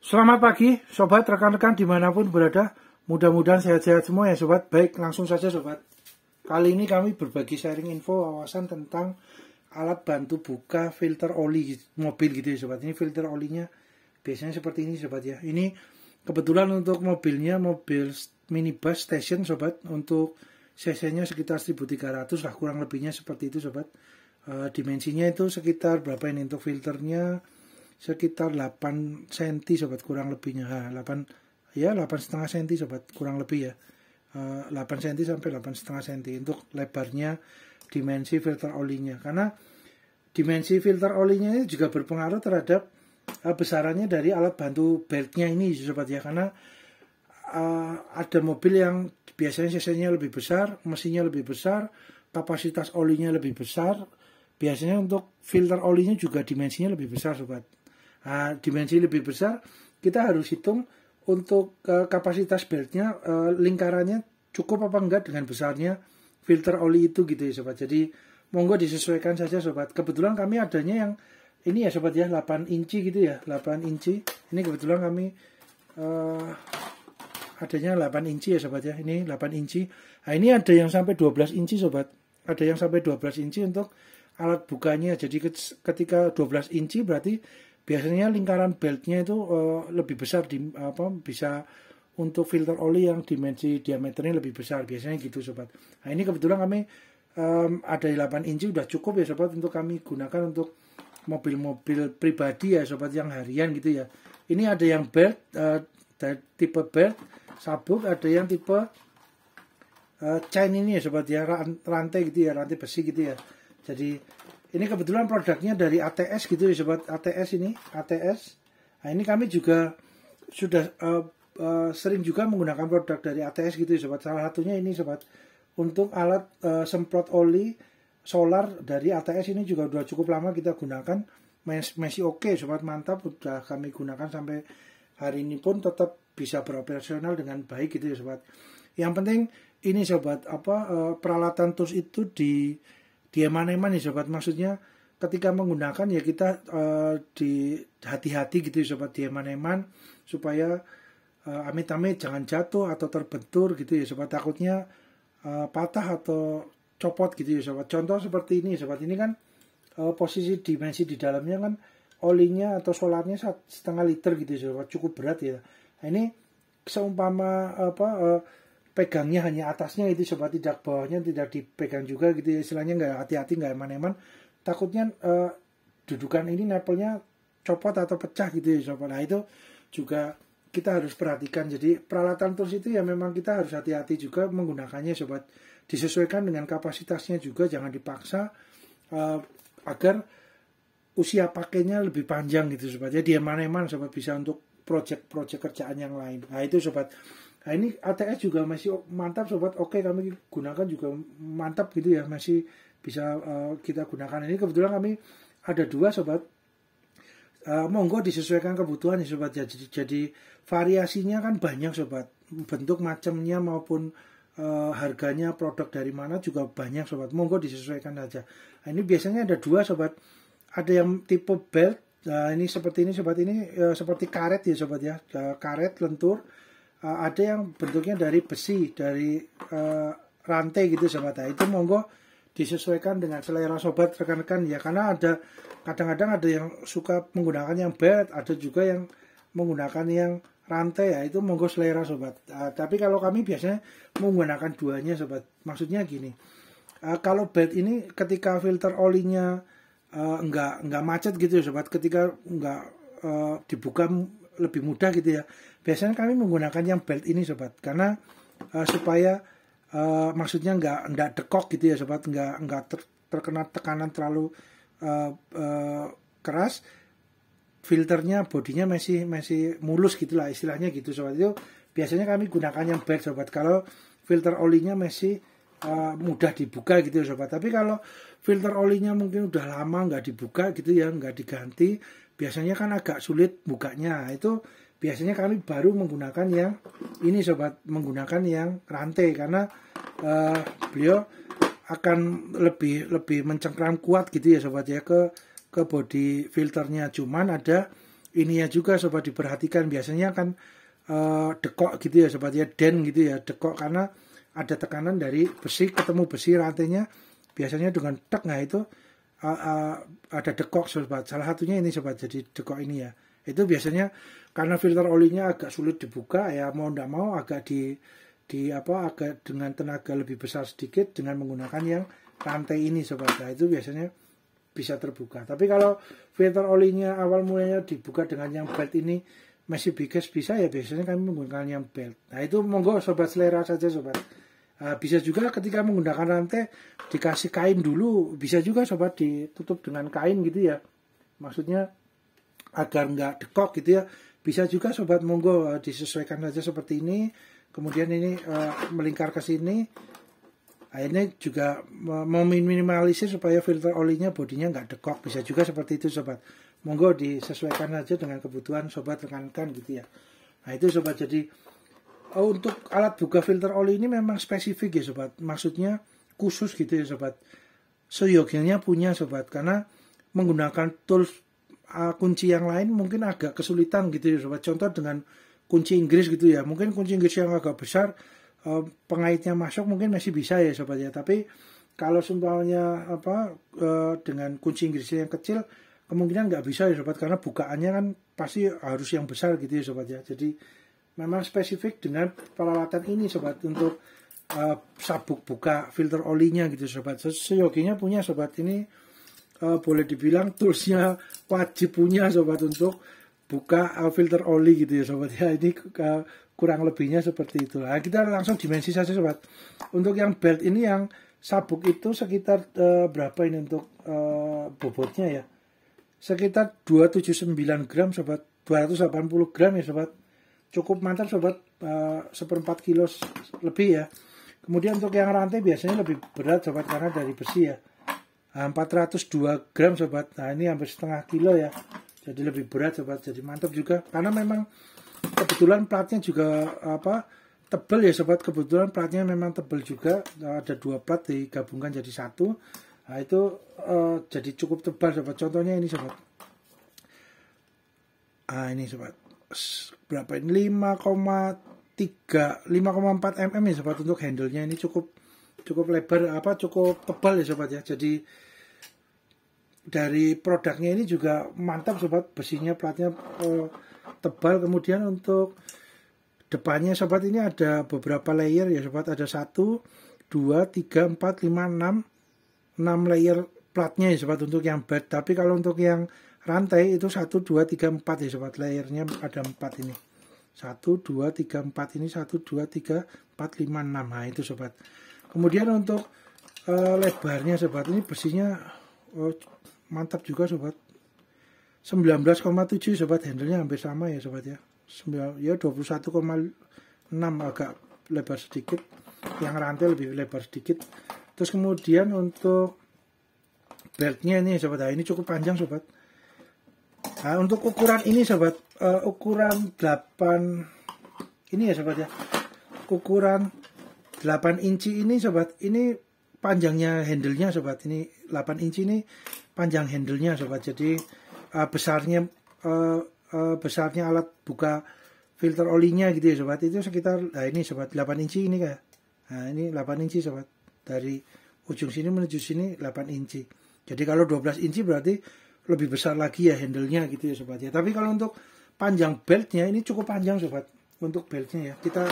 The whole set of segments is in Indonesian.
Selamat pagi, sobat rekan-rekan dimanapun berada. Mudah-mudahan sehat-sehat semua ya sobat. Baik, langsung saja sobat. Kali ini kami berbagi sharing info wawasan tentang alat bantu buka filter oli gitu, mobil gitu ya sobat. Ini filter olinya biasanya seperti ini sobat ya. Ini kebetulan untuk mobilnya mobil minibus station sobat. Untuk CC-nya sekitar 1300 lah kurang lebihnya seperti itu sobat. E, dimensinya itu sekitar berapa ini untuk filternya? sekitar 8 cm sobat kurang lebihnya ha, 8 ya 8 setengah cm sobat kurang lebih ya 8 eh, cm sampai 8 setengah cm untuk lebarnya dimensi filter olinya karena dimensi filter olinya ini juga berpengaruh terhadap eh, besarannya dari alat bantu beltnya ini sobat ya karena uh, ada mobil yang biasanya cc-nya lebih besar mesinnya lebih besar kapasitas olinya lebih besar biasanya untuk filter olinya juga dimensinya lebih besar sobat uh, dimensi lebih besar, kita harus hitung untuk uh, kapasitas beltnya, uh, lingkarannya cukup apa enggak dengan besarnya filter oli itu gitu ya sobat. Jadi monggo disesuaikan saja sobat. Kebetulan kami adanya yang ini ya sobat ya 8 inci gitu ya 8 inci. Ini kebetulan kami uh, adanya 8 inci ya sobat ya. Ini 8 inci. Nah, ini ada yang sampai 12 inci sobat. Ada yang sampai 12 inci untuk alat bukanya. Jadi ketika 12 inci berarti biasanya lingkaran beltnya itu uh, lebih besar di apa bisa untuk filter oli yang dimensi diameternya lebih besar biasanya gitu sobat nah ini kebetulan kami um, ada 8 inci udah cukup ya sobat untuk kami gunakan untuk mobil-mobil pribadi ya sobat yang harian gitu ya ini ada yang belt uh, tipe belt sabuk ada yang tipe uh, chain ini ya sobat ya rantai gitu ya rantai besi gitu ya jadi ini kebetulan produknya dari ATS gitu ya sobat ATS ini ATS. Nah ini kami juga sudah uh, uh, sering juga menggunakan produk dari ATS gitu ya sobat. Salah satunya ini sobat untuk alat uh, semprot oli solar dari ATS ini juga sudah cukup lama kita gunakan. Masih oke okay, sobat mantap sudah kami gunakan sampai hari ini pun tetap bisa beroperasional dengan baik gitu ya sobat. Yang penting ini sobat apa uh, peralatan tools itu di dia eman-eman ya sobat maksudnya ketika menggunakan ya kita uh, di hati-hati gitu ya sobat dia eman-eman supaya eh, amit-amit jangan jatuh atau terbentur gitu ya sobat takutnya uh, patah atau copot gitu ya sobat contoh seperti ini sobat ini kan uh, posisi dimensi di dalamnya kan olinya atau solarnya setengah liter gitu ya sobat cukup berat ya nah, ini seumpama apa uh, pegangnya hanya atasnya itu sobat tidak bawahnya tidak dipegang juga gitu istilahnya nggak hati-hati nggak eman-eman takutnya uh, dudukan ini napelnya copot atau pecah gitu ya sobat nah itu juga kita harus perhatikan jadi peralatan terus itu ya memang kita harus hati-hati juga menggunakannya sobat disesuaikan dengan kapasitasnya juga jangan dipaksa uh, agar usia pakainya lebih panjang gitu sobat ya dia eman-eman sobat bisa untuk project-project kerjaan yang lain nah itu sobat Nah ini ATS juga masih mantap sobat. Oke kami gunakan juga mantap gitu ya masih bisa uh, kita gunakan. Ini kebetulan kami ada dua sobat. Uh, monggo disesuaikan kebutuhan ya sobat. Jadi, jadi variasinya kan banyak sobat. Bentuk macamnya maupun uh, harganya produk dari mana juga banyak sobat. Monggo disesuaikan aja. Nah, ini biasanya ada dua sobat. Ada yang tipe belt. Nah, ini seperti ini sobat ini uh, seperti karet ya sobat ya. Uh, karet lentur uh, ada yang bentuknya dari besi dari uh, rantai gitu sobat ya itu monggo disesuaikan dengan selera sobat rekan-rekan ya karena ada kadang-kadang ada yang suka menggunakan yang belt ada juga yang menggunakan yang rantai ya itu monggo selera sobat uh, tapi kalau kami biasanya menggunakan duanya sobat maksudnya gini uh, kalau belt ini ketika filter olinya uh, enggak enggak macet gitu ya sobat ketika enggak uh, dibuka lebih mudah gitu ya Biasanya kami menggunakan yang belt ini sobat, karena uh, supaya uh, maksudnya nggak nggak dekok gitu ya sobat, nggak nggak ter, terkena tekanan terlalu uh, uh, keras. Filternya, bodinya masih masih mulus gitulah istilahnya gitu sobat. Itu biasanya kami gunakan yang belt sobat. Kalau filter olinya masih uh, mudah dibuka gitu ya sobat. Tapi kalau filter olinya mungkin udah lama nggak dibuka gitu ya, nggak diganti, biasanya kan agak sulit bukanya. Itu biasanya kami baru menggunakan yang ini sobat menggunakan yang rantai karena uh, beliau akan lebih lebih mencengkram kuat gitu ya sobat ya ke ke body filternya cuman ada ininya juga sobat diperhatikan biasanya akan uh, eh, dekok gitu ya sobat ya den gitu ya dekok karena ada tekanan dari besi ketemu besi rantainya biasanya dengan tek nah itu uh, uh, ada dekok sobat salah satunya ini sobat jadi dekok ini ya itu biasanya karena filter olinya agak sulit dibuka ya mau tidak mau agak di di apa agak dengan tenaga lebih besar sedikit dengan menggunakan yang rantai ini sobat nah, itu biasanya bisa terbuka tapi kalau filter olinya awal mulanya dibuka dengan yang belt ini masih bigas bisa ya biasanya kami menggunakan yang belt nah itu monggo sobat selera saja sobat ah, bisa juga ketika menggunakan rantai dikasih kain dulu bisa juga sobat ditutup dengan kain gitu ya maksudnya agar nggak dekok gitu ya bisa juga sobat monggo uh, disesuaikan aja seperti ini kemudian ini uh, melingkar ke sini akhirnya juga meminimalisir supaya filter olinya bodinya nggak dekok bisa juga seperti itu sobat monggo disesuaikan aja dengan kebutuhan sobat rekan-rekan gitu ya nah itu sobat jadi uh, untuk alat buka filter oli ini memang spesifik ya sobat maksudnya khusus gitu ya sobat seyogianya punya sobat karena menggunakan tools uh, kunci yang lain mungkin agak kesulitan gitu ya sobat. Contoh dengan kunci Inggris gitu ya. Mungkin kunci Inggris yang agak besar uh, pengaitnya masuk mungkin masih bisa ya sobat ya. Tapi kalau sumpahnya apa uh, dengan kunci Inggrisnya yang kecil kemungkinan nggak bisa ya sobat karena bukaannya kan pasti harus yang besar gitu ya sobat ya. Jadi memang spesifik dengan peralatan ini sobat untuk uh, sabuk buka filter olinya gitu sobat. seyoginya punya sobat ini uh, boleh dibilang toolsnya wajib punya sobat untuk buka uh, filter oli gitu ya sobat ya ini uh, kurang lebihnya seperti itu nah, kita langsung dimensi saja sobat untuk yang belt ini yang sabuk itu sekitar uh, berapa ini untuk uh, bobotnya ya sekitar 279 gram sobat 280 gram ya sobat cukup mantap sobat seperempat uh, kilo lebih ya kemudian untuk yang rantai biasanya lebih berat sobat karena dari besi ya 402 ah, gram sobat nah ini hampir setengah kilo ya jadi lebih berat sobat jadi mantap juga karena memang kebetulan platnya juga apa tebel ya sobat kebetulan platnya memang tebel juga nah, ada dua plat digabungkan jadi satu nah itu uh, jadi cukup tebal sobat contohnya ini sobat nah ini sobat berapa ini 5,3 5,4 mm ya sobat untuk handle nya ini cukup cukup lebar apa cukup tebal ya sobat ya jadi dari produknya ini juga mantap sobat besinya platnya eh, tebal kemudian untuk depannya sobat ini ada beberapa layer ya sobat ada satu dua tiga empat lima enam enam layer platnya ya sobat untuk yang bed tapi kalau untuk yang rantai itu satu dua tiga empat ya sobat layernya ada empat ini satu dua tiga empat ini satu dua tiga empat lima enam nah itu sobat kemudian untuk uh, lebarnya sobat ini besinya oh, mantap juga sobat 19,7 sobat handlenya hampir sama ya sobat ya 9, ya 21,6 agak lebar sedikit yang rantai lebih lebar sedikit terus kemudian untuk beltnya ini sobat ya ini cukup panjang sobat nah untuk ukuran ini sobat uh, ukuran 8 ini ya sobat ya ukuran 8 inci ini sobat, ini panjangnya handle-nya sobat. Ini 8 inci ini panjang handle-nya sobat. Jadi uh, besarnya uh, uh, besarnya alat buka filter olinya gitu ya sobat. Itu sekitar nah ini sobat 8 inci ini kayak. Nah, ini 8 inci sobat. Dari ujung sini menuju sini 8 inci. Jadi kalau 12 inci berarti lebih besar lagi ya handle-nya gitu ya sobat ya. Tapi kalau untuk panjang beltnya ini cukup panjang sobat untuk beltnya ya. Kita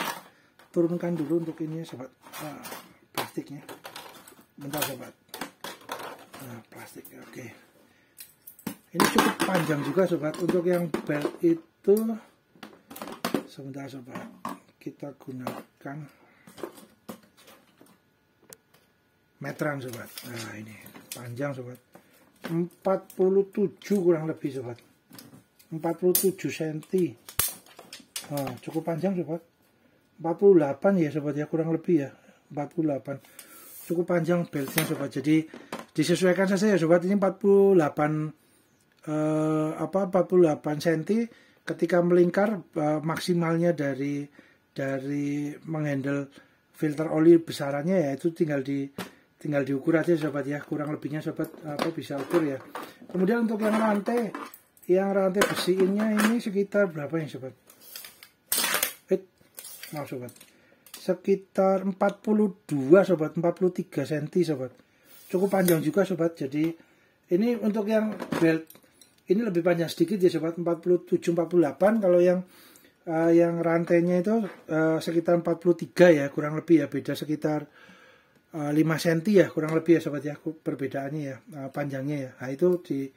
turunkan dulu untuk ini ya, sobat nah, plastiknya bentar sobat nah, plastik oke okay. ini cukup panjang juga sobat untuk yang belt itu sebentar sobat kita gunakan meteran sobat nah ini panjang sobat 47 kurang lebih sobat 47 cm nah, cukup panjang sobat 48 ya sobat ya kurang lebih ya 48 cukup panjang beltnya sobat jadi disesuaikan saja ya sobat ini 48 eh, apa 48 cm ketika melingkar eh, maksimalnya dari dari menghandle filter oli besarannya ya itu tinggal di tinggal diukur aja sobat ya kurang lebihnya sobat apa bisa ukur ya kemudian untuk yang rantai yang rantai besiinnya ini sekitar berapa ya sobat maaf nah, sobat sekitar 42 sobat 43 cm sobat cukup panjang juga sobat jadi ini untuk yang belt ini lebih panjang sedikit ya sobat 47 48 kalau yang uh, yang rantainya itu uh, sekitar 43 ya kurang lebih ya beda sekitar uh, 5 cm ya kurang lebih ya sobat ya perbedaannya ya uh, panjangnya ya nah itu di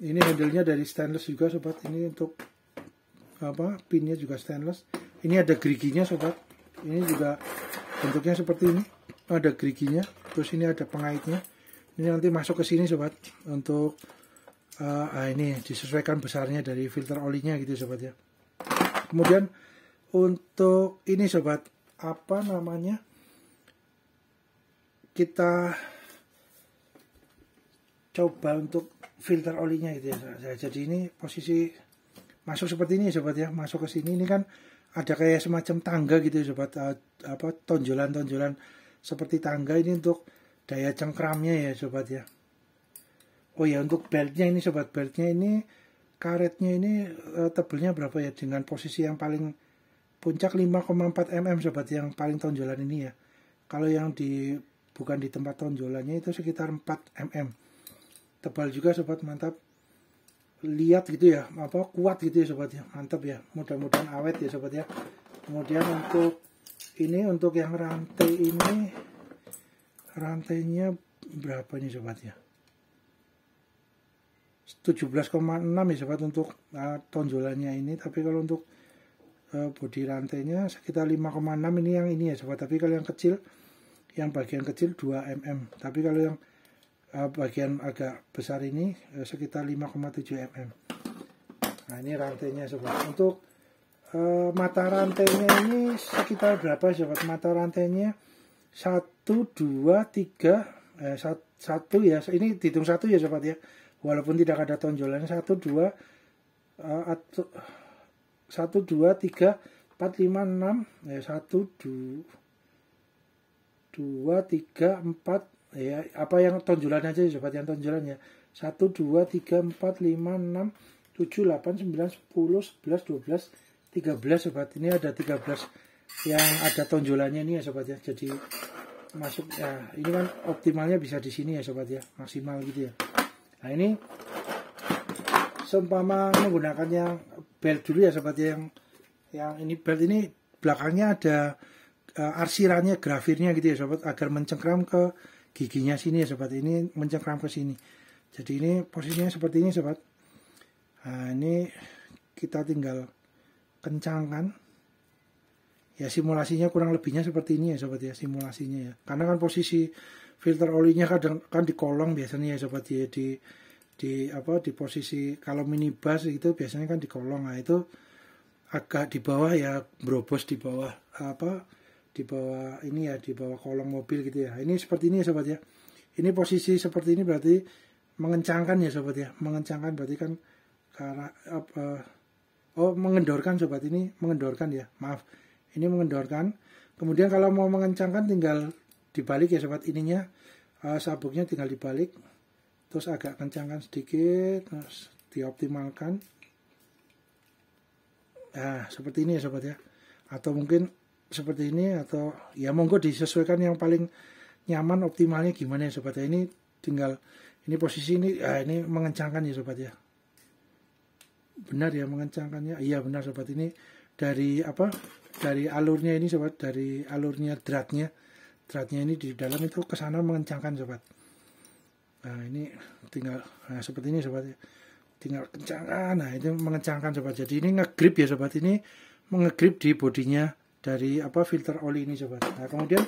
ini handle-nya dari stainless juga sobat ini untuk apa pinnya juga stainless ini ada geriginya sobat ini juga bentuknya seperti ini oh, ada geriginya terus ini ada pengaitnya ini nanti masuk ke sini sobat untuk uh, ini disesuaikan besarnya dari filter olinya gitu sobat ya kemudian untuk ini sobat apa namanya kita coba untuk filter olinya gitu ya jadi ini posisi masuk seperti ini sobat ya masuk ke sini ini kan ada kayak semacam tangga gitu ya sobat eh, apa tonjolan-tonjolan seperti tangga ini untuk daya cengkramnya ya sobat ya oh ya untuk beltnya ini sobat beltnya ini karetnya ini uh, tebelnya berapa ya dengan posisi yang paling puncak 5,4 mm sobat yang paling tonjolan ini ya kalau yang di bukan di tempat tonjolannya itu sekitar 4 mm tebal juga sobat mantap lihat gitu ya apa kuat gitu ya sobat ya mantap ya mudah-mudahan awet ya sobat ya kemudian untuk ini untuk yang rantai ini rantainya berapa nih sobat ya 17,6 ya sobat untuk uh, tonjolannya ini tapi kalau untuk uh, bodi rantainya sekitar 5,6 ini yang ini ya sobat tapi kalau yang kecil yang bagian kecil 2 mm tapi kalau yang Eh, bagian agak besar ini eh, sekitar 5,7 mm nah ini rantainya sobat untuk uh, mata rantainya ini sekitar berapa sobat mata rantainya 1, 2, 3 eh, 1, 1 ya ini dihitung 1 ya sobat ya walaupun tidak ada tonjolan 1, 2 1, 2, 3 4, 5, 6 1, 2 2, 3, 4 ya apa yang tonjolan aja sobat ya, yang tonjolannya satu dua tiga empat lima enam tujuh delapan sembilan sepuluh sebelas dua belas tiga belas sobat ya, ini ada tiga belas yang ada tonjolannya ini ya sobat ya jadi masuk ya ini kan optimalnya bisa di sini ya sobat ya maksimal gitu ya nah ini seumpama menggunakan yang belt dulu ya sobat ya yang yang ini belt ini belakangnya ada uh, arsirannya grafirnya gitu ya sobat agar mencengkram ke giginya sini ya sobat ini mencengkram ke sini jadi ini posisinya seperti ini sobat nah ini kita tinggal kencangkan ya simulasinya kurang lebihnya seperti ini ya sobat ya simulasinya ya karena kan posisi filter olinya kadang kan di kolong biasanya ya sobat ya di di apa di posisi kalau minibus itu biasanya kan di kolong nah itu agak di bawah ya berobos di bawah apa di bawah ini ya di bawah kolong mobil gitu ya ini seperti ini ya sobat ya ini posisi seperti ini berarti mengencangkan ya sobat ya mengencangkan berarti kan karena uh, eh, oh mengendorkan sobat ini mengendorkan ya maaf ini mengendorkan kemudian kalau mau mengencangkan tinggal dibalik ya sobat ininya uh, sabuknya tinggal dibalik terus agak kencangkan sedikit terus dioptimalkan nah seperti ini ya sobat ya atau mungkin seperti ini atau ya monggo disesuaikan yang paling nyaman optimalnya gimana ya sobat ya ini tinggal ini posisi ini ah, ini mengencangkan ya sobat ya benar ya mengencangkannya iya benar sobat ini dari apa dari alurnya ini sobat dari alurnya dratnya dratnya ini di dalam itu ke sana mengencangkan sobat nah ini tinggal nah, seperti ini sobat ya tinggal kencangkan nah itu mengencangkan sobat jadi ini ngegrip ya sobat ini mengegrip di bodinya dari apa filter oli ini sobat nah kemudian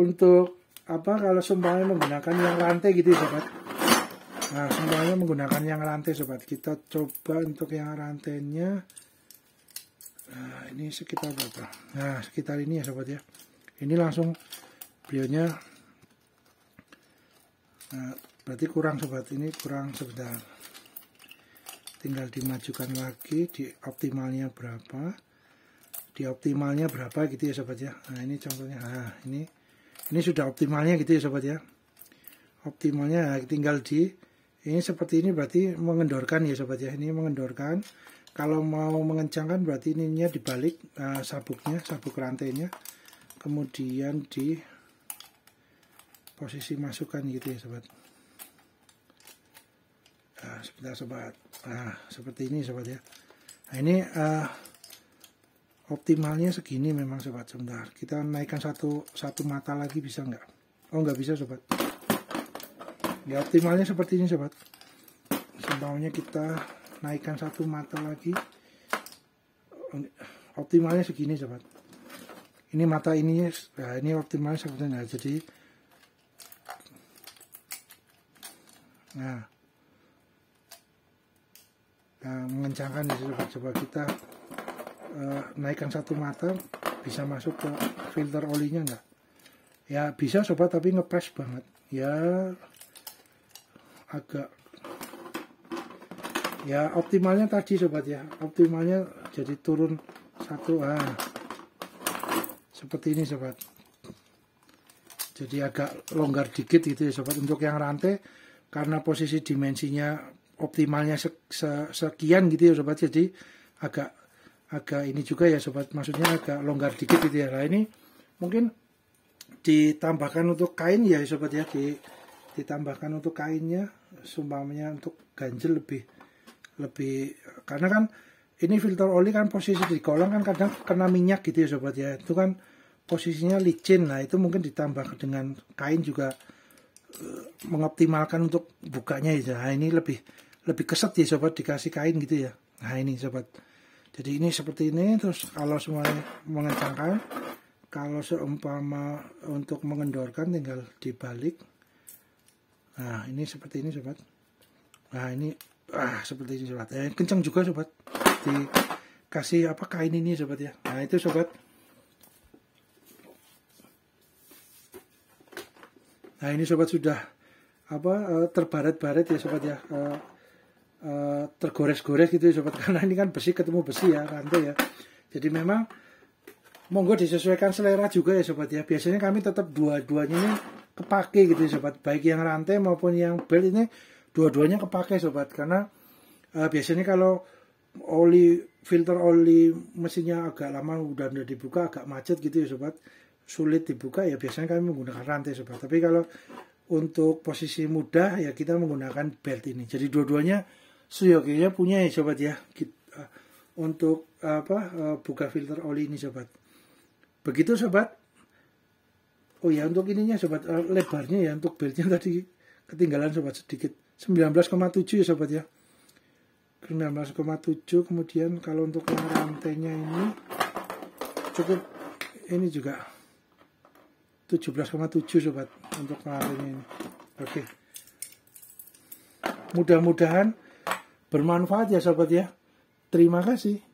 untuk apa kalau sumbangannya menggunakan yang rantai gitu ya sobat nah sumbangannya menggunakan yang rantai sobat kita coba untuk yang rantainya nah ini sekitar berapa nah sekitar ini ya sobat ya ini langsung beliaunya nah, berarti kurang sobat ini kurang sebentar tinggal dimajukan lagi di optimalnya berapa di optimalnya berapa gitu ya sobat ya nah ini contohnya nah, ini ini sudah optimalnya gitu ya sobat ya optimalnya nah, tinggal di ini seperti ini berarti mengendorkan ya sobat ya ini mengendorkan kalau mau mengencangkan berarti ininya dibalik uh, sabuknya sabuk rantainya kemudian di posisi masukan gitu ya sobat nah, sebentar sobat nah seperti ini sobat ya nah ini uh, optimalnya segini memang sobat sebentar kita naikkan satu satu mata lagi bisa nggak oh nggak bisa sobat ya optimalnya seperti ini sobat Sebaunya kita naikkan satu mata lagi optimalnya segini sobat ini mata ini nah ini optimalnya sebetulnya jadi nah, nah mengencangkan di sobat coba kita Eh, naikkan satu mata bisa masuk ke filter olinya enggak ya bisa sobat tapi ngepres banget ya agak ya optimalnya tadi sobat ya optimalnya jadi turun satu ah seperti ini sobat jadi agak longgar dikit gitu ya sobat untuk yang rantai karena posisi dimensinya optimalnya sekian gitu ya sobat jadi agak agak ini juga ya sobat maksudnya agak longgar dikit gitu ya nah ini mungkin ditambahkan untuk kain ya sobat ya di, ditambahkan untuk kainnya sumpahnya untuk ganjil lebih lebih karena kan ini filter oli kan posisi di kolong kan kadang kena minyak gitu ya sobat ya itu kan posisinya licin nah itu mungkin ditambah dengan kain juga eh, mengoptimalkan untuk bukanya ya nah, ini lebih lebih keset ya sobat dikasih kain gitu ya nah ini sobat jadi ini seperti ini terus kalau semuanya mengencangkan kalau seumpama untuk mengendorkan tinggal dibalik nah ini seperti ini sobat nah ini ah seperti ini sobat eh, kencang juga sobat dikasih apa kain ini sobat ya nah itu sobat nah ini sobat sudah apa eh, terbaret-baret ya sobat ya eh, Eh, tergores-gores gitu ya sobat karena ini kan besi ketemu besi ya rantai ya jadi memang monggo disesuaikan selera juga ya sobat ya biasanya kami tetap dua-duanya ini kepake gitu ya sobat baik yang rantai maupun yang belt ini dua-duanya kepake sobat karena uh, biasanya kalau oli filter oli mesinnya agak lama udah udah dibuka agak macet gitu ya sobat sulit dibuka ya biasanya kami menggunakan rantai sobat tapi kalau untuk posisi mudah ya kita menggunakan belt ini jadi dua-duanya Suyogiya punya ya sobat ya uh, untuk apa uh, buka filter oli ini sobat. Begitu sobat. Oh ya untuk ininya sobat uh, lebarnya ya untuk beltnya tadi ketinggalan sobat sedikit 19,7 ya sobat ya. 19,7 kemudian kalau untuk yang rantainya ini cukup ini juga 17,7 sobat untuk rantainya ini. Oke. Mudah-mudahan Bermanfaat ya sobat ya. Terima kasih.